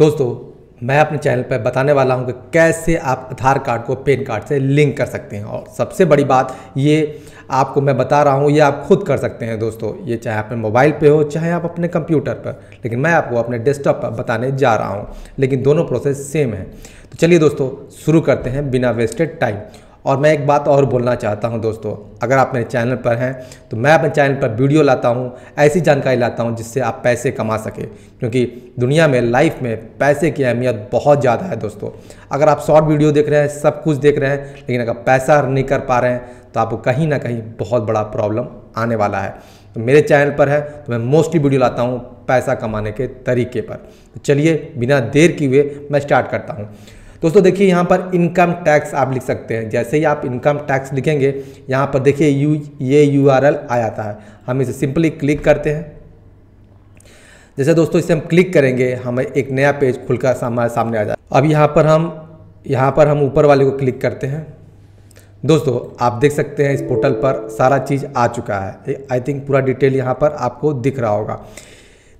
दोस्तों मैं अपने चैनल पर बताने वाला हूं कि कैसे आप आधार कार्ड को पेन कार्ड से लिंक कर सकते हैं और सबसे बड़ी बात ये आपको मैं बता रहा हूं ये आप खुद कर सकते हैं दोस्तों ये चाहे अपने मोबाइल पे हो चाहे आप अपने कंप्यूटर पर लेकिन मैं आपको अपने डेस्कटॉप पर बताने जा रहा हूँ लेकिन दोनों प्रोसेस सेम है तो चलिए दोस्तों शुरू करते हैं बिना वेस्टेड टाइम और मैं एक बात और बोलना चाहता हूं दोस्तों अगर आप मेरे चैनल पर हैं तो मैं अपने चैनल पर वीडियो लाता हूं ऐसी जानकारी लाता हूं जिससे आप पैसे कमा सकें क्योंकि दुनिया में लाइफ में पैसे की अहमियत बहुत ज़्यादा है दोस्तों अगर आप शॉर्ट वीडियो देख रहे हैं सब कुछ देख रहे हैं लेकिन अगर पैसा नहीं कर पा रहे हैं तो आपको कहीं ना कहीं बहुत बड़ा प्रॉब्लम आने वाला है तो मेरे चैनल पर है तो मैं मोस्टली वीडियो लाता हूँ पैसा कमाने के तरीके पर तो चलिए बिना देर किए मैं स्टार्ट करता हूँ दोस्तों देखिए यहाँ पर इनकम टैक्स आप लिख सकते हैं जैसे ही आप इनकम टैक्स लिखेंगे यहाँ पर देखिए यू ये यू आर एल आ जाता है हम इसे सिंपली क्लिक करते हैं जैसे दोस्तों इसे हम क्लिक करेंगे हमें एक नया पेज खुलकर हमारे सामने आ जाए अब यहाँ पर हम यहाँ पर हम ऊपर वाले को क्लिक करते हैं दोस्तों आप देख सकते हैं इस पोर्टल पर सारा चीज़ आ चुका है आई थिंक पूरा डिटेल यहाँ पर आपको दिख रहा होगा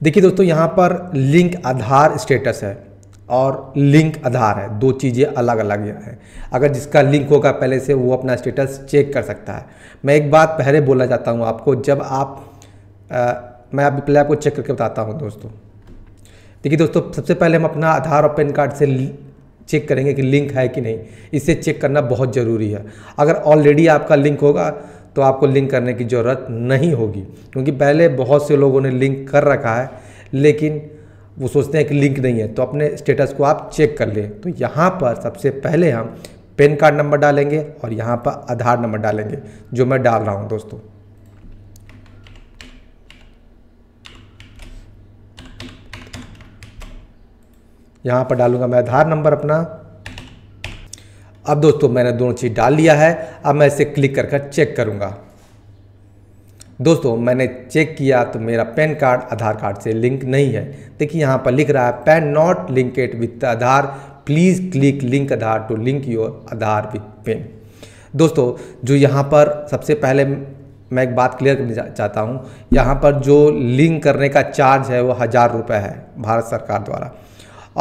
देखिए दोस्तों यहाँ पर लिंक आधार स्टेटस है और लिंक आधार है दो चीज़ें अलग अलग हैं अगर जिसका लिंक होगा पहले से वो अपना स्टेटस चेक कर सकता है मैं एक बात पहले बोलना चाहता हूँ आपको जब आप आ, मैं अभी पहले आपको चेक करके बताता हूँ दोस्तों देखिए दोस्तों सबसे पहले हम अपना आधार और पैन कार्ड से चेक करेंगे कि लिंक है कि नहीं इसे चेक करना बहुत ज़रूरी है अगर ऑलरेडी आपका लिंक होगा तो आपको लिंक करने की ज़रूरत नहीं होगी क्योंकि पहले बहुत से लोगों ने लिंक कर रखा है लेकिन वो सोचते हैं कि लिंक नहीं है तो अपने स्टेटस को आप चेक कर लें तो यहाँ पर सबसे पहले हम पेन कार्ड नंबर डालेंगे और यहाँ पर आधार नंबर डालेंगे जो मैं डाल रहा हूँ दोस्तों यहाँ पर डालूंगा मैं आधार नंबर अपना अब दोस्तों मैंने दोनों चीज़ डाल लिया है अब मैं इसे क्लिक कर कर चेक करूँगा दोस्तों मैंने चेक किया तो मेरा पैन कार्ड आधार कार्ड से लिंक नहीं है देखिए यहाँ पर लिख रहा है PAN not linked with Aadhaar please click link Aadhaar to link your Aadhaar with PAN दोस्तों जो यहाँ पर सबसे पहले मैं एक बात क्लियर करना चाहता हूँ यहाँ पर जो लिंक करने का चार्ज है वो हज़ार रुपये है भारत सरकार द्वारा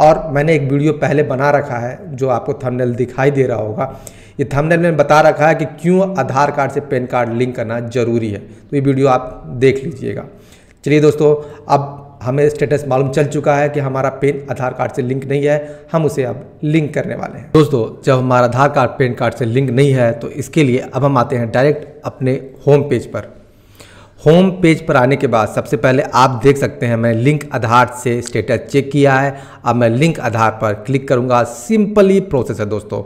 और मैंने एक वीडियो पहले बना रखा है जो आपको थंबनेल दिखाई दे रहा होगा ये थंबनेल में बता रखा है कि क्यों आधार कार्ड से पैन कार्ड लिंक करना ज़रूरी है तो ये वीडियो आप देख लीजिएगा चलिए दोस्तों अब हमें स्टेटस मालूम चल चुका है कि हमारा पेन आधार कार्ड से लिंक नहीं है हम उसे अब लिंक करने वाले हैं दोस्तों जब हमारा आधार कार्ड पेन कार्ड से लिंक नहीं है तो इसके लिए अब हम आते हैं डायरेक्ट अपने होम पेज पर होम पेज पर आने के बाद सबसे पहले आप देख सकते हैं मैं लिंक आधार से स्टेटस चेक किया है अब मैं लिंक आधार पर क्लिक करूँगा सिंपली प्रोसेस है दोस्तों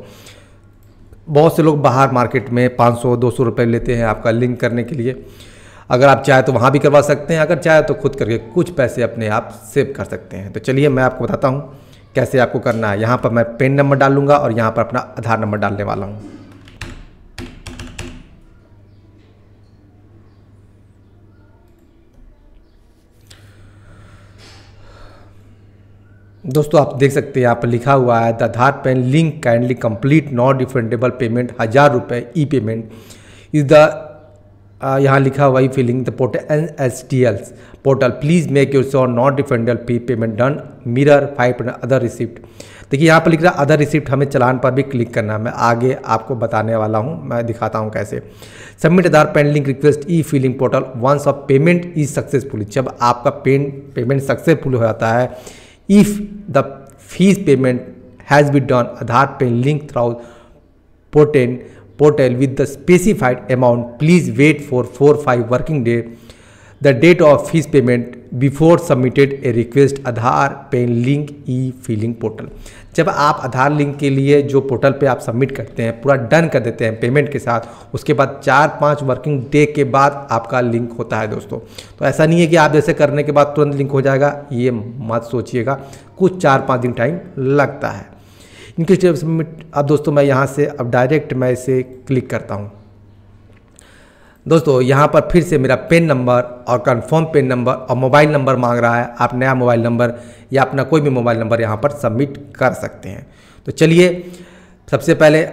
बहुत से लोग बाहर मार्केट में 500 200 रुपए लेते हैं आपका लिंक करने के लिए अगर आप चाहे तो वहाँ भी करवा सकते हैं अगर चाहे तो खुद करके कुछ पैसे अपने आप सेव कर सकते हैं तो चलिए मैं आपको बताता हूँ कैसे आपको करना है यहाँ पर मैं पेन नंबर डालूंगा और यहाँ पर अपना आधार नंबर डालने वाला हूँ दोस्तों आप देख सकते हैं यहाँ पर लिखा हुआ है the Aadhaar PAN link kindly complete not defendable payment हज़ार रुपये ई पेमेंट इज द यहाँ लिखा हुआ e filing the portal N S T L portal please make your so not defendable P payment done mirror five other receipt देखिए यहाँ पर लिख रहा है अदर रिसिप्ट हमें चलान पर भी क्लिक करना है मैं आगे आपको बताने वाला हूँ मैं दिखाता हूँ कैसे submit Aadhaar PAN link request e filing portal once of payment is successful जब आपका पेन पेमेंट सक्सेसफुल हो जाता है if the fees payment has been done Aadhaar Pay link through portal, portal with the specified amount, please wait for 4-5 working day. The date of fees payment before submitted a request Aadhaar PAN link e filing portal जब आप आधार link के लिए जो portal पे आप submit करते हैं पूरा डन कर देते हैं पेमेंट के साथ उसके बाद चार पाँच वर्किंग डे के बाद आपका लिंक होता है दोस्तों तो ऐसा नहीं है कि आप जैसे करने के बाद तुरंत लिंक हो जाएगा ये मत सोचिएगा कुछ चार पाँच दिन टाइम लगता है इनके स्टेप सबमिट अब दोस्तों मैं यहाँ से अब डायरेक्ट मैं इसे क्लिक करता हूँ दोस्तों यहाँ पर फिर से मेरा पेन नंबर और कन्फर्म पेन नंबर और मोबाइल नंबर मांग रहा है आप नया मोबाइल नंबर या अपना कोई भी मोबाइल नंबर यहाँ पर सबमिट कर सकते हैं तो चलिए सबसे पहले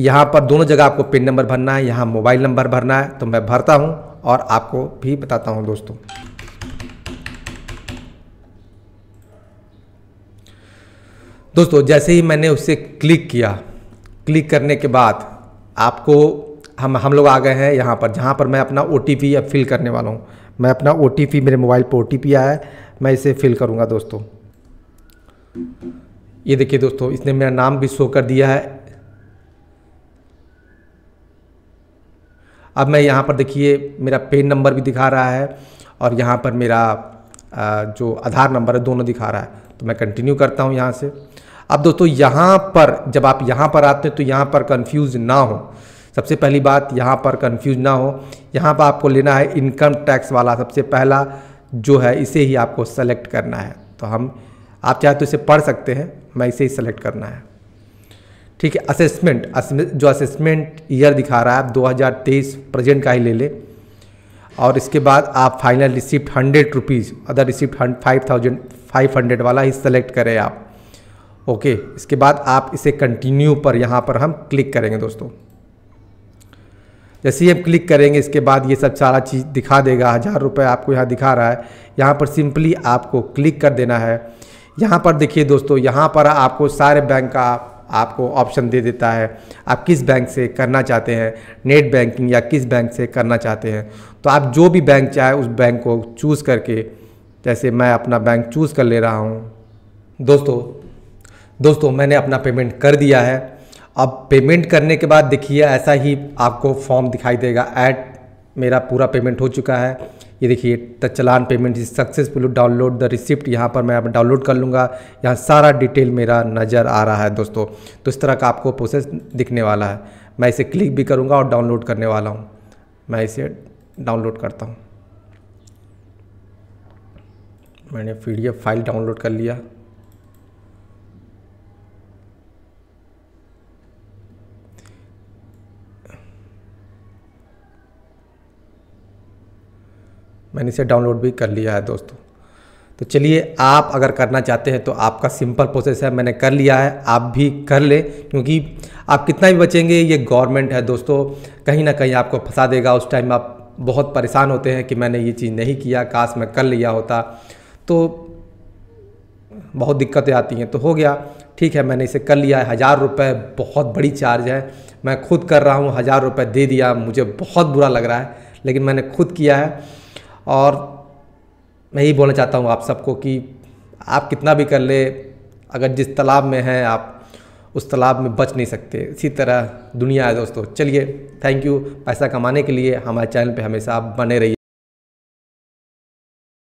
यहाँ पर दोनों जगह आपको पेन नंबर भरना है यहाँ मोबाइल नंबर भरना है तो मैं भरता हूँ और आपको भी बताता हूँ दोस्तों दोस्तों जैसे ही मैंने उसे क्लिक किया क्लिक करने के बाद आपको हम हम लोग आ गए हैं यहाँ पर जहाँ पर मैं अपना ओ अब फिल करने वाला हूँ मैं अपना ओ मेरे मोबाइल पर ओ आया है मैं इसे फिल करूँगा दोस्तों ये देखिए दोस्तों इसने मेरा नाम भी शो कर दिया है अब मैं यहाँ पर देखिए मेरा पेन नंबर भी दिखा रहा है और यहाँ पर मेरा जो आधार नंबर है दोनों दिखा रहा है तो मैं कंटिन्यू करता हूँ यहाँ से अब दोस्तों यहाँ पर जब आप यहाँ पर आते हैं तो यहाँ पर कंफ्यूज ना हो सबसे पहली बात यहाँ पर कन्फ्यूज ना हो यहाँ पर आपको लेना है इनकम टैक्स वाला सबसे पहला जो है इसे ही आपको सेलेक्ट करना है तो हम आप चाहे तो इसे पढ़ सकते हैं मैं इसे ही सेलेक्ट करना है ठीक है असेसमेंट जो असेसमेंट ईयर दिखा रहा है आप 2023 प्रेजेंट का ही ले लें और इसके बाद आप final receipt hundred rupees other receipt five thousand five hundred वाला ही सेलेक्ट करें आप ओके इसके बाद आप इसे कंटिन्यू पर यहाँ पर हम क्लिक करेंगे दोस्तों जैसे ही हम क्लिक करेंगे इसके बाद ये सब सारा चीज़ दिखा देगा हज़ार रुपये आपको यहाँ दिखा रहा है यहाँ पर सिंपली आपको क्लिक कर देना है यहाँ पर देखिए दोस्तों यहाँ पर आपको सारे बैंक का आपको ऑप्शन दे देता है आप किस बैंक से करना चाहते हैं नेट बैंकिंग या किस बैंक से करना चाहते हैं तो आप जो भी बैंक चाहे उस बैंक को चूज़ करके जैसे मैं अपना बैंक चूज़ कर ले रहा हूँ दोस्तों दोस्तों मैंने अपना पेमेंट कर दिया है अब पेमेंट करने के बाद देखिए ऐसा ही आपको फॉर्म दिखाई देगा ऐड मेरा पूरा पेमेंट हो चुका है ये देखिए the challan payment is successful download the receipt यहाँ पर मैं डाउनलोड कर लूँगा यहाँ सारा डिटेल मेरा नज़र आ रहा है दोस्तों तो इस तरह का आपको प्रोसेस दिखने वाला है मैं इसे क्लिक भी करूँगा और डाउनलोड करने वाला हूँ मैं इसे डाउनलोड करता हूँ मैंने पी फाइल डाउनलोड कर लिया मैंने इसे डाउनलोड भी कर लिया है दोस्तों तो चलिए आप अगर करना चाहते हैं तो आपका सिंपल प्रोसेस है मैंने कर लिया है आप भी कर ले क्योंकि आप कितना भी बचेंगे ये गवर्नमेंट है दोस्तों कहीं ना कहीं आपको फंसा देगा उस टाइम आप बहुत परेशान होते हैं कि मैंने ये चीज़ नहीं किया काश मैं कर लिया होता तो बहुत दिक्कतें आती हैं तो हो गया ठीक है मैंने इसे कर लिया है हज़ार रुपये बहुत बड़ी चार्ज है मैं खुद कर रहा हूँ हज़ार रुपये दे दिया मुझे बहुत बुरा लग रहा है लेकिन मैंने खुद किया है और मैं यही बोलना चाहता हूँ आप सबको कि आप कितना भी कर ले अगर जिस तालाब में हैं आप उस तालाब में बच नहीं सकते इसी तरह दुनिया है दोस्तों चलिए थैंक यू पैसा कमाने के लिए हमारे चैनल पे हमेशा आप बने रहिए